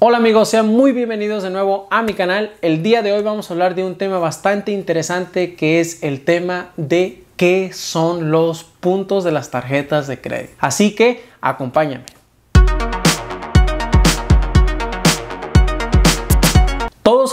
Hola amigos, sean muy bienvenidos de nuevo a mi canal. El día de hoy vamos a hablar de un tema bastante interesante que es el tema de qué son los puntos de las tarjetas de crédito. Así que acompáñame.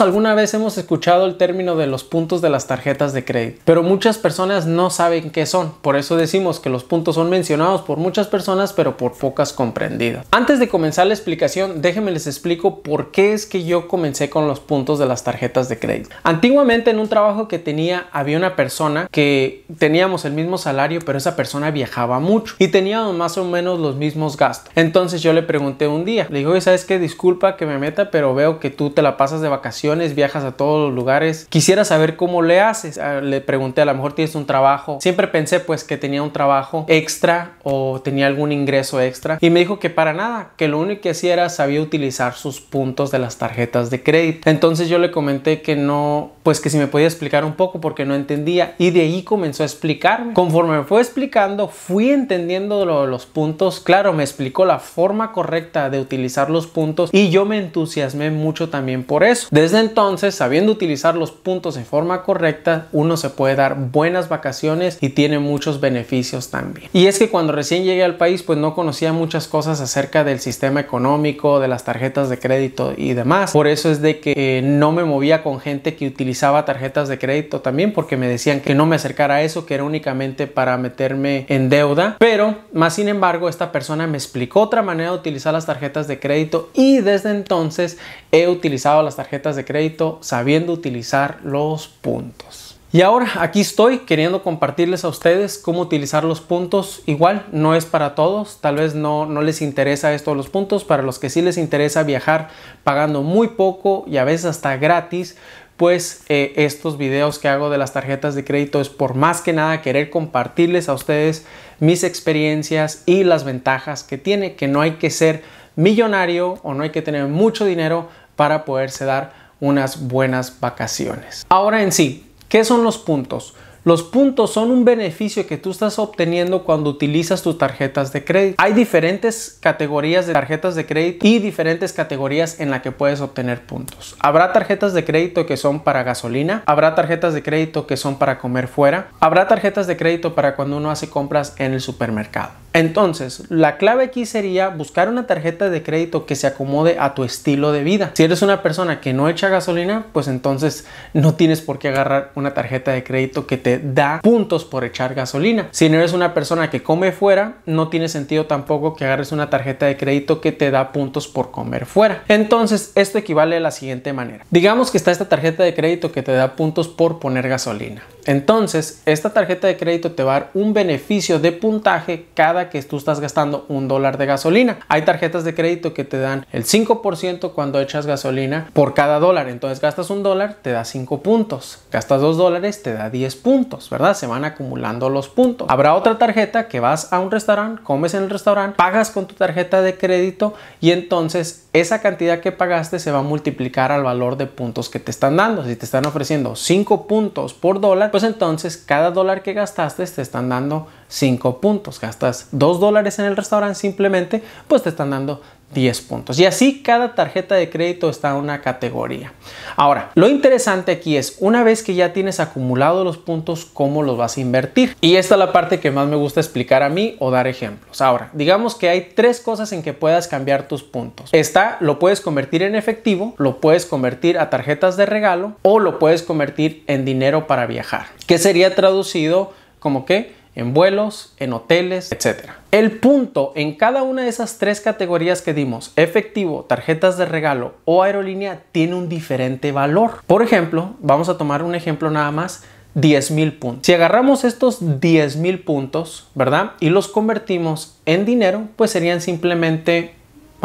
alguna vez hemos escuchado el término de los puntos de las tarjetas de crédito, pero muchas personas no saben qué son. Por eso decimos que los puntos son mencionados por muchas personas, pero por pocas comprendidas. Antes de comenzar la explicación, déjenme les explico por qué es que yo comencé con los puntos de las tarjetas de crédito. Antiguamente en un trabajo que tenía había una persona que teníamos el mismo salario, pero esa persona viajaba mucho y teníamos más o menos los mismos gastos. Entonces yo le pregunté un día, le digo, ¿sabes qué? Disculpa que me meta, pero veo que tú te la pasas de vacaciones viajas a todos los lugares. Quisiera saber cómo le haces. Ah, le pregunté, a lo mejor tienes un trabajo. Siempre pensé pues que tenía un trabajo extra o tenía algún ingreso extra. Y me dijo que para nada, que lo único que hacía era sabía utilizar sus puntos de las tarjetas de crédito. Entonces yo le comenté que no, pues que si me podía explicar un poco porque no entendía. Y de ahí comenzó a explicarme. Conforme me fue explicando, fui entendiendo los puntos. Claro, me explicó la forma correcta de utilizar los puntos y yo me entusiasmé mucho también por eso. Desde entonces, sabiendo utilizar los puntos en forma correcta, uno se puede dar buenas vacaciones y tiene muchos beneficios también. Y es que cuando recién llegué al país, pues no conocía muchas cosas acerca del sistema económico, de las tarjetas de crédito y demás. Por eso es de que eh, no me movía con gente que utilizaba tarjetas de crédito también, porque me decían que no me acercara a eso, que era únicamente para meterme en deuda. Pero, más sin embargo, esta persona me explicó otra manera de utilizar las tarjetas de crédito y desde entonces he utilizado las tarjetas de crédito sabiendo utilizar los puntos. Y ahora aquí estoy queriendo compartirles a ustedes cómo utilizar los puntos. Igual no es para todos, tal vez no, no les interesa esto los puntos. Para los que sí les interesa viajar pagando muy poco y a veces hasta gratis, pues eh, estos videos que hago de las tarjetas de crédito es por más que nada querer compartirles a ustedes mis experiencias y las ventajas que tiene, que no hay que ser millonario o no hay que tener mucho dinero para poderse dar unas buenas vacaciones. Ahora en sí, ¿qué son los puntos? Los puntos son un beneficio que tú estás obteniendo cuando utilizas tus tarjetas de crédito. Hay diferentes categorías de tarjetas de crédito y diferentes categorías en las que puedes obtener puntos. Habrá tarjetas de crédito que son para gasolina, habrá tarjetas de crédito que son para comer fuera, habrá tarjetas de crédito para cuando uno hace compras en el supermercado. Entonces, la clave aquí sería buscar una tarjeta de crédito que se acomode a tu estilo de vida. Si eres una persona que no echa gasolina, pues entonces no tienes por qué agarrar una tarjeta de crédito que te da puntos por echar gasolina. Si no eres una persona que come fuera, no tiene sentido tampoco que agarres una tarjeta de crédito que te da puntos por comer fuera. Entonces, esto equivale a la siguiente manera. Digamos que está esta tarjeta de crédito que te da puntos por poner gasolina. Entonces, esta tarjeta de crédito te va a dar un beneficio de puntaje cada que tú estás gastando un dólar de gasolina. Hay tarjetas de crédito que te dan el 5% cuando echas gasolina por cada dólar. Entonces, gastas un dólar, te da 5 puntos. Gastas 2 dólares, te da 10 puntos, ¿verdad? Se van acumulando los puntos. Habrá otra tarjeta que vas a un restaurante, comes en el restaurante, pagas con tu tarjeta de crédito y entonces esa cantidad que pagaste se va a multiplicar al valor de puntos que te están dando. Si te están ofreciendo 5 puntos por dólar, pues entonces cada dólar que gastaste te están dando 5 puntos. Gastas 2 dólares en el restaurante simplemente, pues te están dando 10 puntos. Y así cada tarjeta de crédito está en una categoría. Ahora, lo interesante aquí es, una vez que ya tienes acumulado los puntos, ¿cómo los vas a invertir? Y esta es la parte que más me gusta explicar a mí o dar ejemplos. Ahora, digamos que hay tres cosas en que puedas cambiar tus puntos. Está, lo puedes convertir en efectivo, lo puedes convertir a tarjetas de regalo o lo puedes convertir en dinero para viajar. Que sería traducido como que en vuelos, en hoteles, etc. El punto en cada una de esas tres categorías que dimos, efectivo, tarjetas de regalo o aerolínea, tiene un diferente valor. Por ejemplo, vamos a tomar un ejemplo nada más. 10 mil puntos. Si agarramos estos 10 mil puntos, ¿verdad? Y los convertimos en dinero, pues serían simplemente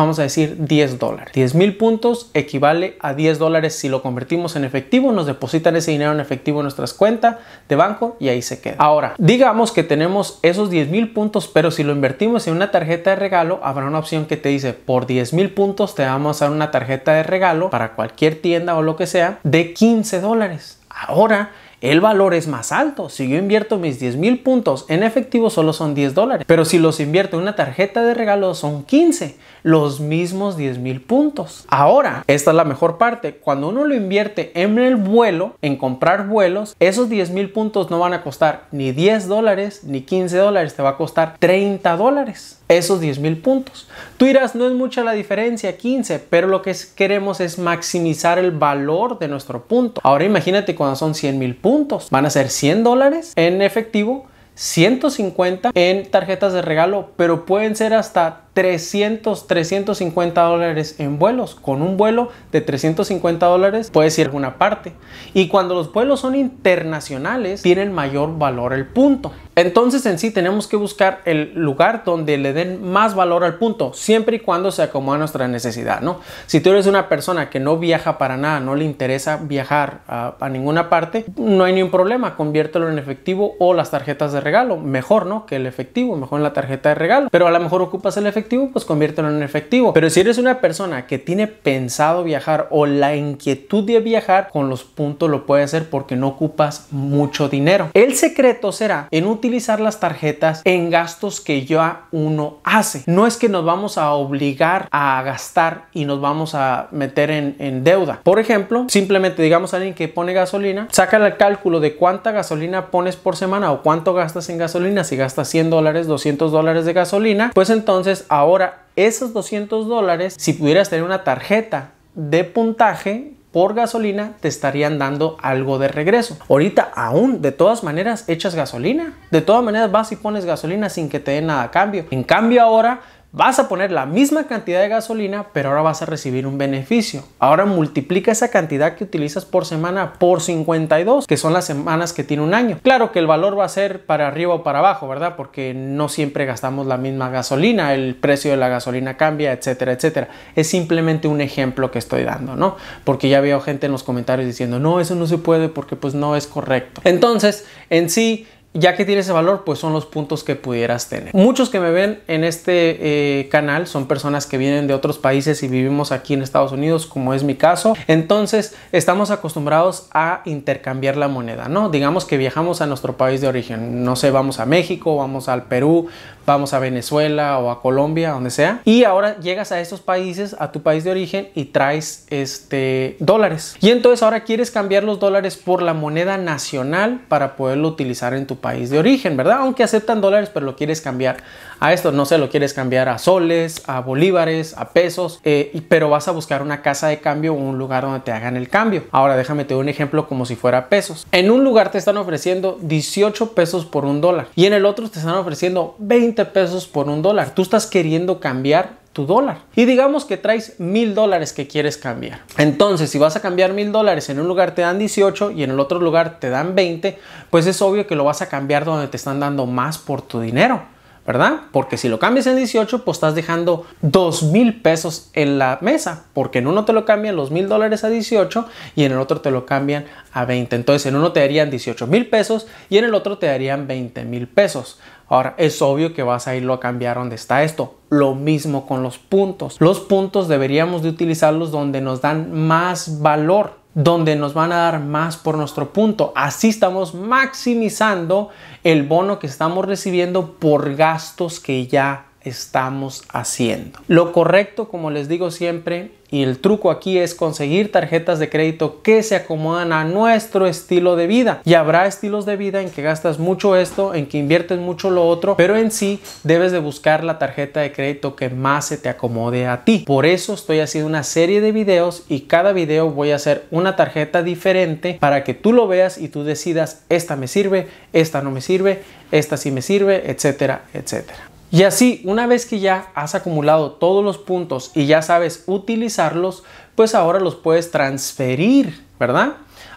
vamos a decir 10 dólares. 10 mil puntos equivale a 10 dólares si lo convertimos en efectivo, nos depositan ese dinero en efectivo en nuestras cuentas de banco y ahí se queda. Ahora, digamos que tenemos esos 10 mil puntos, pero si lo invertimos en una tarjeta de regalo, habrá una opción que te dice por 10 mil puntos te vamos a dar una tarjeta de regalo para cualquier tienda o lo que sea de 15 dólares. Ahora, el valor es más alto. Si yo invierto mis 10 mil puntos en efectivo solo son 10 dólares, pero si los invierto en una tarjeta de regalo son 15, los mismos 10 mil puntos. Ahora, esta es la mejor parte, cuando uno lo invierte en el vuelo, en comprar vuelos, esos 10 mil puntos no van a costar ni 10 dólares ni 15 dólares, te va a costar 30 dólares esos 10 mil puntos. Tú dirás, no es mucha la diferencia, 15, pero lo que queremos es maximizar el valor de nuestro punto. Ahora imagínate cuando son 100 mil puntos Van a ser 100 dólares en efectivo, 150 en tarjetas de regalo, pero pueden ser hasta 300, 350 dólares en vuelos. Con un vuelo de 350 dólares puedes ir a alguna parte. Y cuando los vuelos son internacionales, tienen mayor valor el punto. Entonces en sí tenemos que buscar el lugar donde le den más valor al punto, siempre y cuando se acomoda nuestra necesidad, ¿no? Si tú eres una persona que no viaja para nada, no le interesa viajar a, ninguna parte, no hay ningún problema, conviértelo en efectivo o las tarjetas de regalo, mejor, ¿no? Que el efectivo, mejor en la tarjeta de regalo, pero a lo mejor ocupas el efectivo pues conviértelo en efectivo. Pero si eres una persona que tiene pensado viajar o la inquietud de viajar, con los puntos lo puede hacer porque no ocupas mucho dinero. El secreto será en utilizar las tarjetas en gastos que ya uno hace. No es que nos vamos a obligar a gastar y nos vamos a meter en, en deuda. Por ejemplo, simplemente digamos a alguien que pone gasolina, saca el cálculo de cuánta gasolina pones por semana o cuánto gastas en gasolina. Si gastas 100 dólares, 200 dólares de gasolina, pues entonces ahora esos 200 dólares, si pudieras tener una tarjeta de puntaje por gasolina, te estarían dando algo de regreso. Ahorita aún, de todas maneras, echas gasolina. De todas maneras, vas y pones gasolina sin que te den nada a cambio. En cambio ahora, Vas a poner la misma cantidad de gasolina, pero ahora vas a recibir un beneficio. Ahora multiplica esa cantidad que utilizas por semana por 52, que son las semanas que tiene un año. Claro que el valor va a ser para arriba o para abajo, ¿verdad? Porque no siempre gastamos la misma gasolina, el precio de la gasolina cambia, etcétera, etcétera. Es simplemente un ejemplo que estoy dando, ¿no? Porque ya veo gente en los comentarios diciendo, no, eso no se puede porque pues no es correcto. Entonces, en sí, ya que tiene ese valor, pues son los puntos que pudieras tener. Muchos que me ven en este eh, canal son personas que vienen de otros países y vivimos aquí en Estados Unidos, como es mi caso. Entonces, estamos acostumbrados a intercambiar la moneda, ¿no? Digamos que viajamos a nuestro país de origen. No sé, vamos a México, vamos al Perú, vamos a Venezuela o a Colombia, donde sea. Y ahora llegas a estos países, a tu país de origen y traes este dólares. Y entonces ahora quieres cambiar los dólares por la moneda nacional para poderlo utilizar en tu país de origen, ¿verdad? Aunque aceptan dólares, pero lo quieres cambiar a esto, no sé, lo quieres cambiar a soles, a bolívares, a pesos, eh, pero vas a buscar una casa de cambio o un lugar donde te hagan el cambio. Ahora déjame te un ejemplo como si fuera pesos. En un lugar te están ofreciendo 18 pesos por un dólar y en el otro te están ofreciendo 20 pesos por un dólar. Tú estás queriendo cambiar tu dólar. Y digamos que traes mil dólares que quieres cambiar. Entonces, si vas a cambiar mil dólares, en un lugar te dan 18 y en el otro lugar te dan 20, pues es obvio que lo vas a cambiar donde te están dando más por tu dinero. ¿verdad? Porque si lo cambias en 18, pues estás dejando dos mil pesos en la mesa, porque en uno te lo cambian los mil dólares a 18 y en el otro te lo cambian a 20. Entonces en uno te darían 18 mil pesos y en el otro te darían 20 mil pesos. Ahora, es obvio que vas a irlo a cambiar donde está esto. Lo mismo con los puntos. Los puntos deberíamos de utilizarlos donde nos dan más valor, donde nos van a dar más por nuestro punto. Así estamos maximizando el bono que estamos recibiendo por gastos que ya estamos haciendo. Lo correcto, como les digo siempre, y el truco aquí es conseguir tarjetas de crédito que se acomodan a nuestro estilo de vida. Y habrá estilos de vida en que gastas mucho esto, en que inviertes mucho lo otro, pero en sí debes de buscar la tarjeta de crédito que más se te acomode a ti. Por eso estoy haciendo una serie de videos y cada video voy a hacer una tarjeta diferente para que tú lo veas y tú decidas esta me sirve, esta no me sirve, esta sí me sirve, etcétera, etcétera. Y así, una vez que ya has acumulado todos los puntos y ya sabes utilizarlos, pues ahora los puedes transferir, ¿verdad?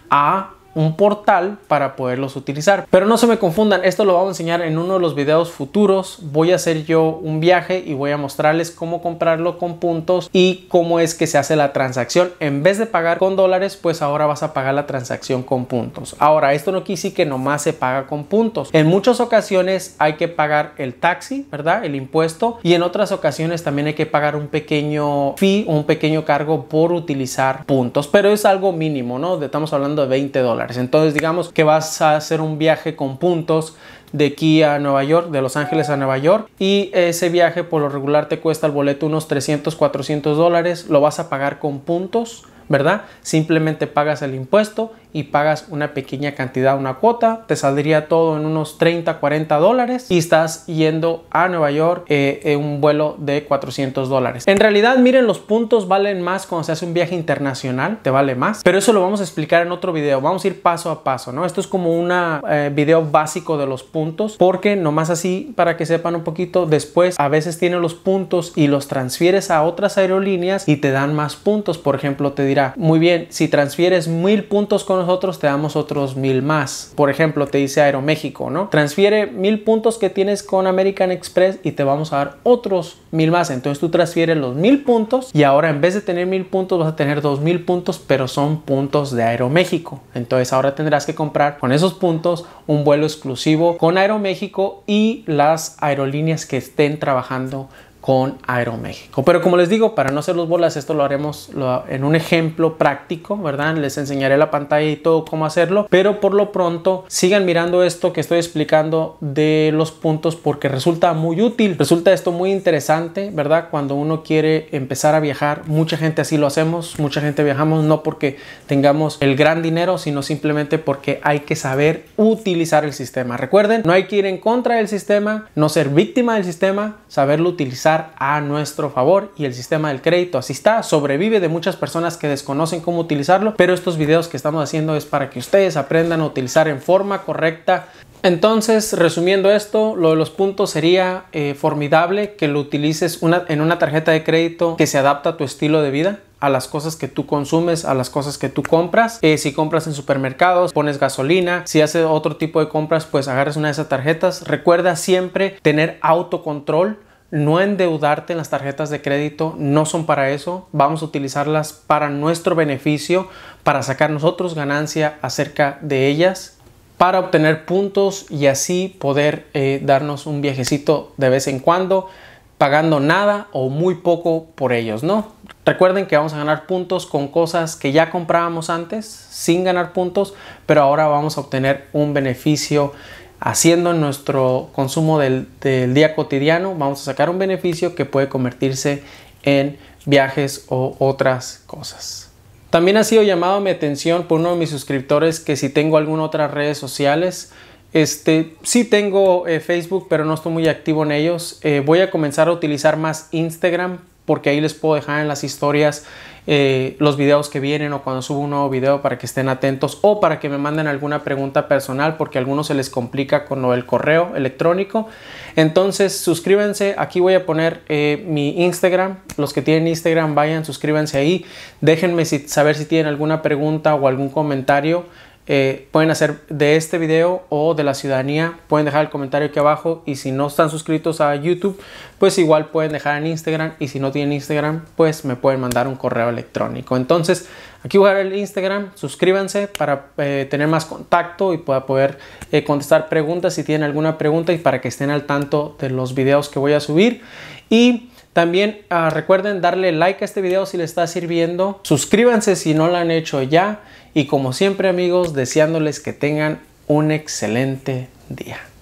A un portal para poderlos utilizar. Pero no se me confundan, esto lo vamos a enseñar en uno de los videos futuros. Voy a hacer yo un viaje y voy a mostrarles cómo comprarlo con puntos y cómo es que se hace la transacción. En vez de pagar con dólares, pues ahora vas a pagar la transacción con puntos. Ahora, esto no quise que nomás se paga con puntos. En muchas ocasiones hay que pagar el taxi, ¿verdad? El impuesto. Y en otras ocasiones también hay que pagar un pequeño fee, un pequeño cargo por utilizar puntos. Pero es algo mínimo, ¿no? Estamos hablando de 20 dólares. Entonces digamos que vas a hacer un viaje con puntos de aquí a Nueva York, de Los Ángeles a Nueva York y ese viaje por lo regular te cuesta el boleto unos 300, 400 dólares, lo vas a pagar con puntos, ¿verdad? Simplemente pagas el impuesto y pagas una pequeña cantidad, una cuota, te saldría todo en unos 30, 40 dólares y estás yendo a Nueva York en eh, eh, un vuelo de 400 dólares. En realidad, miren, los puntos valen más cuando se hace un viaje internacional, te vale más, pero eso lo vamos a explicar en otro video, vamos a ir paso a paso, ¿no? Esto es como un eh, video básico de los puntos, porque nomás así, para que sepan un poquito, después a veces tienen los puntos y los transfieres a otras aerolíneas y te dan más puntos, por ejemplo, te dirá, muy bien, si transfieres mil puntos con nosotros te damos otros mil más. Por ejemplo, te dice Aeroméxico, ¿no? Transfiere mil puntos que tienes con American Express y te vamos a dar otros mil más. Entonces tú transfieres los mil puntos y ahora en vez de tener mil puntos vas a tener dos mil puntos, pero son puntos de Aeroméxico. Entonces ahora tendrás que comprar con esos puntos un vuelo exclusivo con Aeroméxico y las aerolíneas que estén trabajando con Aeroméxico. Pero como les digo, para no hacer los bolas, esto lo haremos en un ejemplo práctico, ¿verdad? Les enseñaré la pantalla y todo cómo hacerlo, pero por lo pronto sigan mirando esto que estoy explicando de los puntos porque resulta muy útil, resulta esto muy interesante, ¿verdad? Cuando uno quiere empezar a viajar, mucha gente así lo hacemos, mucha gente viajamos no porque tengamos el gran dinero, sino simplemente porque hay que saber utilizar el sistema. Recuerden, no hay que ir en contra del sistema, no ser víctima del sistema, saberlo utilizar a nuestro favor y el sistema del crédito así está, sobrevive de muchas personas que desconocen cómo utilizarlo, pero estos videos que estamos haciendo es para que ustedes aprendan a utilizar en forma correcta entonces, resumiendo esto, lo de los puntos sería eh, formidable que lo utilices una, en una tarjeta de crédito que se adapta a tu estilo de vida a las cosas que tú consumes, a las cosas que tú compras. Eh, si compras en supermercados, pones gasolina. Si haces otro tipo de compras, pues agarras una de esas tarjetas. Recuerda siempre tener autocontrol no endeudarte en las tarjetas de crédito, no son para eso, vamos a utilizarlas para nuestro beneficio, para sacar nosotros ganancia acerca de ellas, para obtener puntos y así poder eh, darnos un viajecito de vez en cuando pagando nada o muy poco por ellos, ¿no? Recuerden que vamos a ganar puntos con cosas que ya comprábamos antes sin ganar puntos, pero ahora vamos a obtener un beneficio haciendo nuestro consumo del, día cotidiano. Vamos a sacar un beneficio que puede convertirse en viajes o otras cosas. También ha sido llamado mi atención por uno de mis suscriptores que si tengo alguna otra redes sociales, este, sí tengo eh, Facebook, pero no estoy muy activo en ellos. Eh, voy a comenzar a utilizar más Instagram porque ahí les puedo dejar en las historias eh, los videos que vienen o cuando subo un nuevo video para que estén atentos o para que me manden alguna pregunta personal porque a algunos se les complica con el correo electrónico. Entonces suscríbanse, aquí voy a poner mi Instagram, los que tienen Instagram vayan, suscríbanse ahí, déjenme saber si tienen alguna pregunta o algún comentario. Eh, pueden hacer de este video o de la ciudadanía. Pueden dejar el comentario aquí abajo y si no están suscritos a YouTube, pues igual pueden dejar en Instagram y si no tienen Instagram, pues me pueden mandar un correo electrónico. Entonces, aquí voy a el Instagram, suscríbanse para eh, tener más contacto y pueda poder eh, contestar preguntas si tienen alguna pregunta y para que estén al tanto de los videos que voy a subir. Y también ah, recuerden darle like a este video si le está sirviendo. Suscríbanse si no lo han hecho ya. Y como siempre amigos, deseándoles que tengan un excelente día.